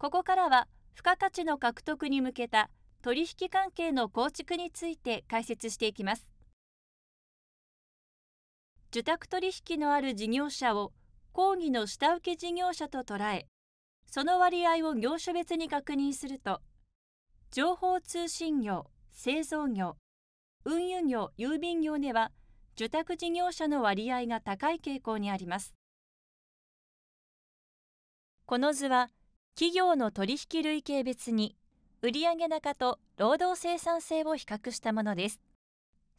ここからは付加価値の獲得に向けた取引関係の構築について解説していきます受託取引のある事業者を抗議の下請け事業者と捉えその割合を業種別に確認すると情報通信業製造業運輸業郵便業では受託事業者の割合が高い傾向にありますこの図は企業の取引類型別に売上高と労働生産性を比較したものです。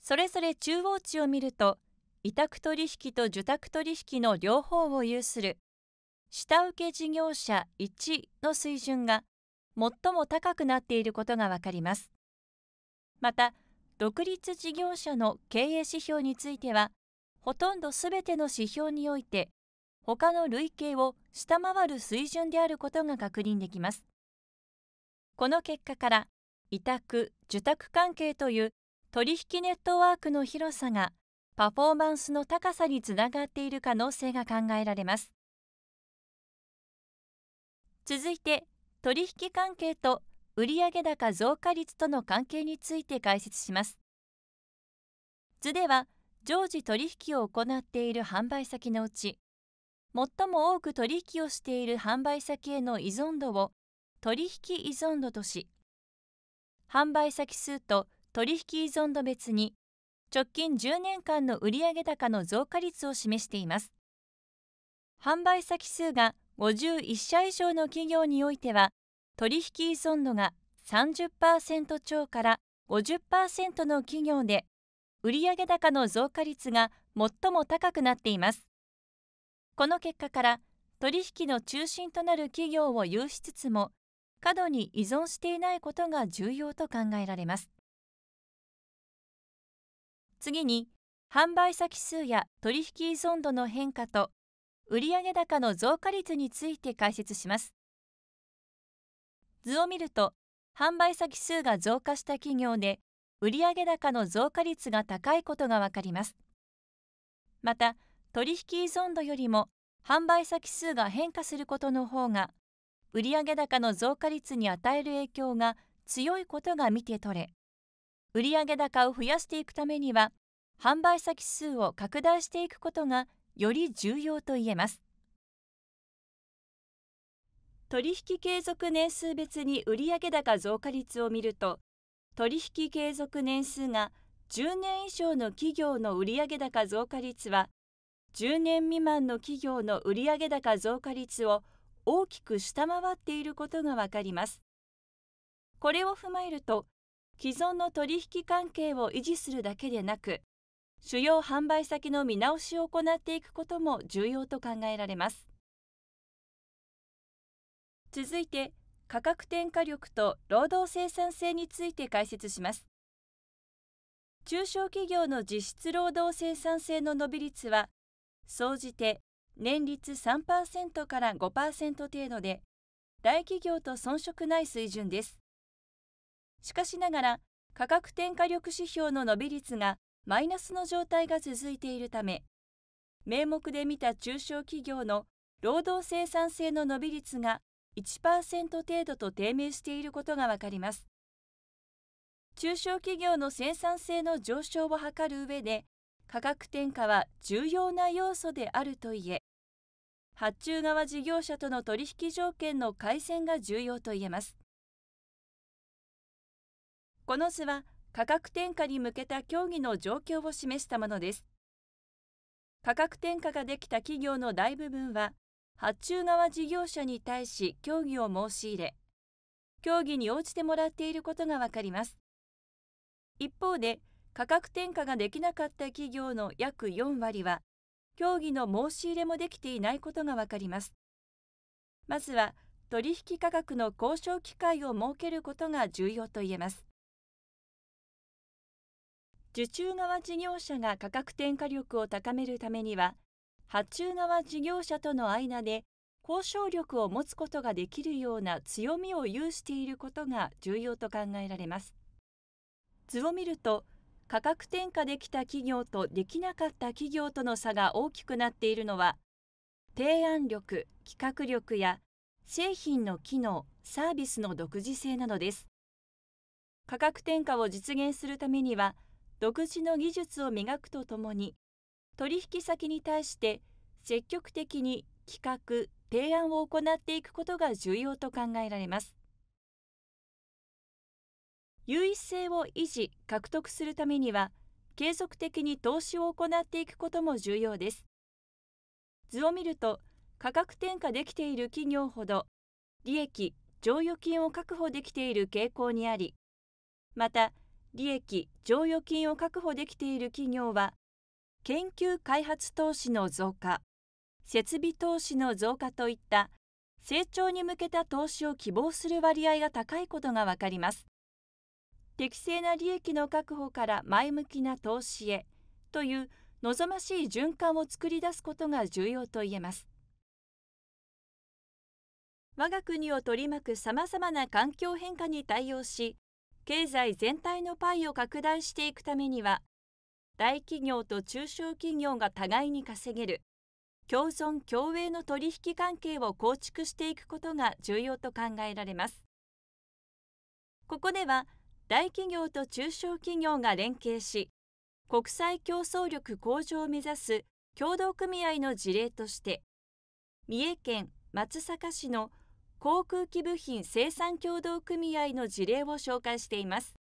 それぞれ中央値を見ると、委託取引と受託取引の両方を有する下請け事業者1の水準が最も高くなっていることがわかります。また、独立事業者の経営指標については、ほとんどすべての指標において他の累計を下回る水準であることが確認できます。この結果から委託・受託関係という取引ネットワークの広さがパフォーマンスの高さにつながっている可能性が考えられます。続いて取引関係と売上高増加率との関係について解説します。図では常時取引を行っている販売先のうち最も多く取引をしている販売先への依存度を取引依存度とし販売先数と取引依存度別に直近10年間の売上高の増加率を示しています販売先数が51社以上の企業においては取引依存度が30%超から50%の企業で売上高の増加率が最も高くなっていますこの結果から取引の中心となる企業を有しつつも過度に依存していないことが重要と考えられます次に販売先数や取引依存度の変化と売上高の増加率について解説します図を見ると販売先数が増加した企業で売上高の増加率が高いことがわかりますまた取引依存度よりも販売先数が変化することの方が売上高の増加率に与える影響が強いことが見て取れ売上高を増やしていくためには販売先数を拡大していくことがより重要と言えます取引継続年数別に売上高増加率を見ると取引継続年数が10年以上の企業の売上高増加率は10年未満の企業の売上高増加率を大きく下回っていることがわかります。これを踏まえると、既存の取引関係を維持するだけでなく、主要販売先の見直しを行っていくことも重要と考えられます。続いて、価格転嫁力と労働生産性について解説します。中小企業の実質労働生産性の伸び率は総じて年率3%から5%程度で大企業と遜色ない水準です。しかしながら価格転嫁力指標の伸び率がマイナスの状態が続いているため名目で見た中小企業の労働生産性の伸び率が1%程度と低迷していることがわかります。中小企業の生産性の上昇を図る上で価格転嫁は重要な要素であるといえ発注側事業者との取引条件の改善が重要といえますこの図は価格転嫁に向けた協議の状況を示したものです価格転嫁ができた企業の大部分は発注側事業者に対し協議を申し入れ協議に応じてもらっていることがわかります一方で価格転嫁ができなかった企業の約4割は、協議の申し入れもできていないことがわかります。まずは、取引価格の交渉機会を設けることが重要と言えます。受注側事業者が価格転嫁力を高めるためには、発注側事業者との間で交渉力を持つことができるような強みを有していることが重要と考えられます。図を見ると、価格転嫁できた企業とできなかった企業との差が大きくなっているのは、提案力、企画力や製品の機能、サービスの独自性などです。価格転嫁を実現するためには、独自の技術を磨くとともに、取引先に対して積極的に企画、提案を行っていくことが重要と考えられます。優位性を維持獲得するためには継続的に投資を行っていくことも重要です図を見ると価格転嫁できている企業ほど利益剰余金を確保できている傾向にありまた利益剰余金を確保できている企業は研究開発投資の増加設備投資の増加といった成長に向けた投資を希望する割合が高いことが分かります。適正な利益の確保から前向きな投資へという望ましい循環を作り出すことが重要と言えます。我が国を取り巻くさまざまな環境変化に対応し、経済全体のパイを拡大していくためには、大企業と中小企業が互いに稼げる、共存共栄の取引関係を構築していくことが重要と考えられます。ここでは、大企業と中小企業が連携し国際競争力向上を目指す協同組合の事例として三重県松阪市の航空機部品生産協同組合の事例を紹介しています